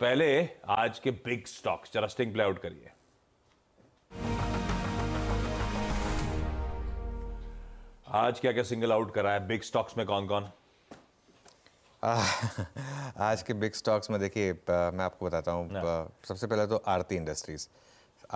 पहले आज के बिग स्टॉक्स जरा स्टिंग प्ले आउट करिए आज क्या क्या सिंगल आउट करा है बिग स्टॉक्स में कौन कौन आज के बिग स्टॉक्स में देखिए मैं आपको बताता हूँ हाँ। सबसे पहले तो आरती इंडस्ट्रीज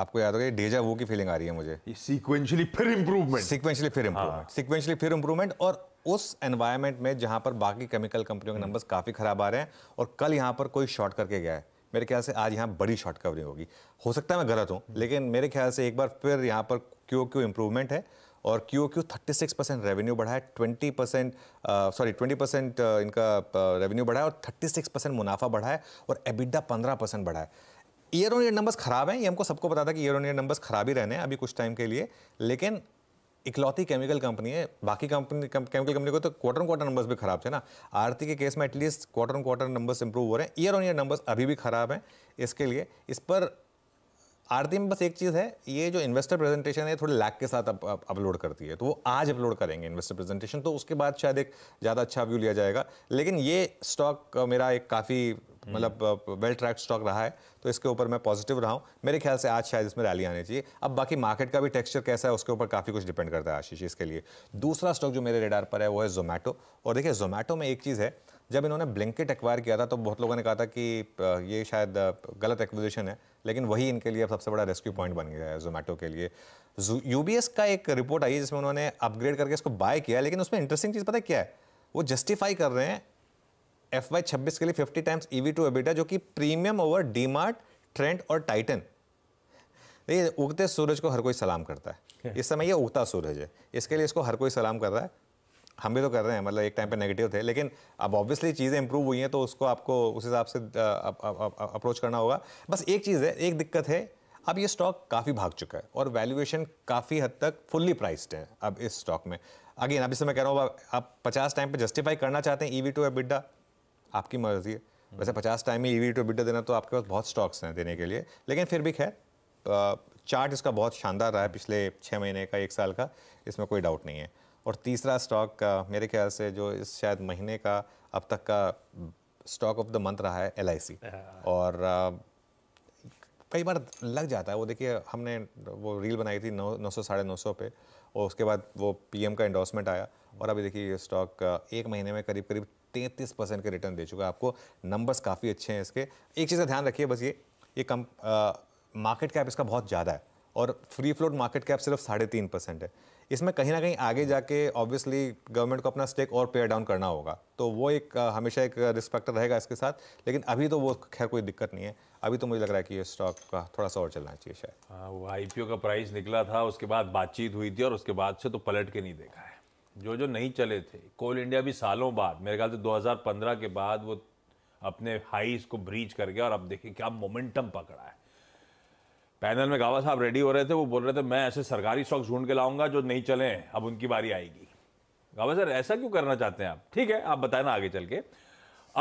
आपको याद होगा डेजा वो की फीलिंग आ रही है मुझे सीक्वेंशियली फिर इंप्रूवमेंट सीक्वेंशियली फिर इंप्रूवमेंट हाँ। सीक्वेंशियली फिर इंप्रूवमेंट और उस एनवायरमेंट में जहाँ पर बाकी केमिकल कंपनियों के नंबर्स हम्म। काफ़ी ख़राब आ रहे हैं और कल यहाँ पर कोई शॉर्ट करके गया है मेरे ख्याल से आज यहाँ बड़ी शॉर्ट कवरिंग होगी हो सकता है मैं गलत हूँ हम्म। लेकिन मेरे ख्याल से एक बार फिर यहाँ पर क्यू क्यू इम्प्रूवमेंट है और Q Q thirty six percent revenue बढ़ा है twenty percent sorry twenty percent इनका रेवेन्यू बढ़ा है और थर्टी सिक्स परसेंट मुनाफा बढ़ा है और एबिडा पंद्रह परसेंट बढ़ा है ईयर ऑन ईयर नंबर्स खराब हैं ये हमको सबको पता था कि ईयर ऑन ईयर नंबर्स खराब ही रहने हैं अभी कुछ टाइम के लिए लेकिन इकलौती केमिकल कंपनी है बाकी कंपनी केमिकल कंपनी को तो क्वार्टर क्वार्टर नंबर्स भी खराब थे ना आरती के केस में at least quarter quarter numbers improve हो रहे हैं ईयर ऑन ईयर नंबर्स अभी भी खराब हैं इसके लिए इस पर आरती में बस एक चीज़ है ये जो इन्वेस्टर प्रेजेंटेशन है थोड़े लैक के साथ अपलोड करती है तो वो आज अपलोड करेंगे इन्वेस्टर प्रेजेंटेशन तो उसके बाद शायद एक ज़्यादा अच्छा व्यू लिया जाएगा लेकिन ये स्टॉक मेरा एक काफ़ी मतलब वेल ट्रैक स्टॉक रहा है तो इसके ऊपर मैं पॉजिटिव रहा हूँ मेरे ख्याल से आज शायद इसमें रैली आनी चाहिए अब बाकी मार्केट का भी टेक्सचर कैसा है उसके ऊपर काफ़ी कुछ डिपेंड करता है आशीष इसके लिए दूसरा स्टॉक जो मेरे रेडार पर है वो है जोमेटो और देखिए जोमेटो में एक चीज़ है जब इन्होंने ब्लिंकिट एक्वायर किया था तो बहुत लोगों ने कहा था कि ये शायद गलत एक्विजिशन है लेकिन वही इनके लिए अब सबसे बड़ा रेस्क्यू पॉइंट बन गया है जोमेटो के लिए यू का एक रिपोर्ट आई है जिसमें उन्होंने अपग्रेड करके इसको बाय किया लेकिन उसमें इंटरेस्टिंग चीज़ पता है क्या है वो जस्टिफाई कर रहे हैं एफ वाई छब्बीस के लिए fifty times EV to EBITDA जो कि प्रीमियम ओवर डीमार्ट ट्रेंड और टाइटन देखिए उगते सूरज को हर कोई सलाम करता है इस समय ये उगता सूरज है इसके लिए इसको हर कोई सलाम कर रहा है हम भी तो कर रहे हैं मतलब एक टाइम पे नेगेटिव थे लेकिन अब ऑब्वियसली चीज़ें इंप्रूव हुई हैं तो उसको आपको उस हिसाब से अप्रोच करना होगा बस एक चीज़ है एक दिक्कत है अब ये स्टॉक काफ़ी भाग चुका है और वैल्यूएशन काफ़ी हद तक फुल्ली प्राइस्ड है अब इस स्टॉक में अगेन अभी से मैं कह रहा हूँ आप पचास टाइम पर जस्टिफाई करना चाहते हैं ई वी टू एबिडा आपकी मर्जी है हम्म। वैसे पचास टाइम में ईवी टू बिटा देना तो आपके पास बहुत स्टॉक्स हैं देने के लिए लेकिन फिर भी खैर चार्ट इसका बहुत शानदार रहा है पिछले छः महीने का एक साल का इसमें कोई डाउट नहीं है और तीसरा स्टॉक मेरे ख्याल से जो इस शायद महीने का अब तक का स्टॉक ऑफ द मंथ रहा है एल हाँ। और कई बार लग जाता है वो देखिए हमने वो रील बनाई थी नौ नौ सौ साढ़े नौ सौ पे और उसके बाद वो पीएम का इंडोसमेंट आया और अभी देखिए ये स्टॉक एक महीने में करीब करीब तैंतीस परसेंट का रिटर्न दे चुका है आपको नंबर्स काफ़ी अच्छे हैं इसके एक चीज़ का ध्यान रखिए बस ये ये कम मार्केट कैप इसका बहुत ज़्यादा है और फ्री फ्लोट मार्केट कैप सिर्फ साढ़े तीन परसेंट है इसमें कहीं ना कहीं आगे जाके ऑब्वियसली गवर्नमेंट को अपना स्टेक और पेयर डाउन करना होगा तो वो एक हमेशा एक रिस्पेक्ट रहेगा इसके साथ लेकिन अभी तो वो खैर कोई दिक्कत नहीं है अभी तो मुझे लग रहा है कि ये स्टॉक का थोड़ा सा और चलना चाहिए शायद हाँ वो आईपीओ का प्राइस निकला था उसके बाद बातचीत हुई थी और उसके बाद से तो पलट के नहीं देखा है जो जो नहीं चले थे कोल इंडिया भी सालों बाद मेरे ख्याल से 2015 के बाद वो अपने हाईज को ब्रीच कर गया और अब देखिए क्या मोमेंटम पकड़ा है पैनल में गावा साहब रेडी हो रहे थे वो बोल रहे थे मैं ऐसे सरकारी स्टॉक्स ढूंढ के लाऊंगा जो नहीं चले अब उनकी बारी आएगी गावा सर ऐसा क्यों करना चाहते हैं आप ठीक है आप बताए ना आगे चल के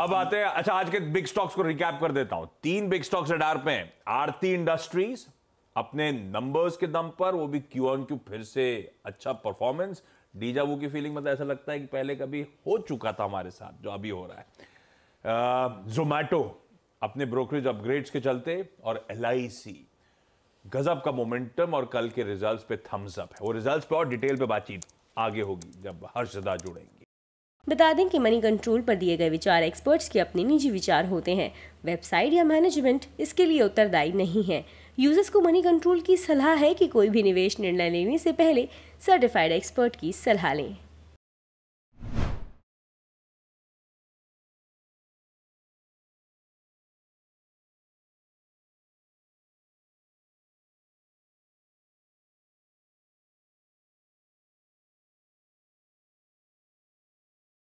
अब आते हैं अच्छा आज के बिग स्टॉक्स को रिकैप कर देता हूं तीन बिग स्टॉक्स रडार पे आरती इंडस्ट्रीज अपने नंबर्स के दम पर वो भी क्यू ऑन क्यू फिर से अच्छा परफॉर्मेंस डीजावू की फीलिंग मतलब ऐसा लगता है कि पहले कभी हो चुका था हमारे साथ जो अभी हो रहा है जोमैटो अपने ब्रोकरेज अपग्रेड्स के चलते और एल गजब का मोमेंटम और कल के रिजल्ट्स पे थम्स अप है वो रिजल्ट्स पे और डिटेल पे बातचीत आगे होगी जब हर्षदा जुड़ेंगे बता दें कि मनी कंट्रोल पर दिए गए विचार एक्सपर्ट्स के अपने निजी विचार होते हैं वेबसाइट या मैनेजमेंट इसके लिए उत्तरदायी नहीं है यूजर्स को मनी कंट्रोल की सलाह है कि कोई भी निवेश निर्णय लेने से पहले सर्टिफाइड एक्सपर्ट की सलाह लें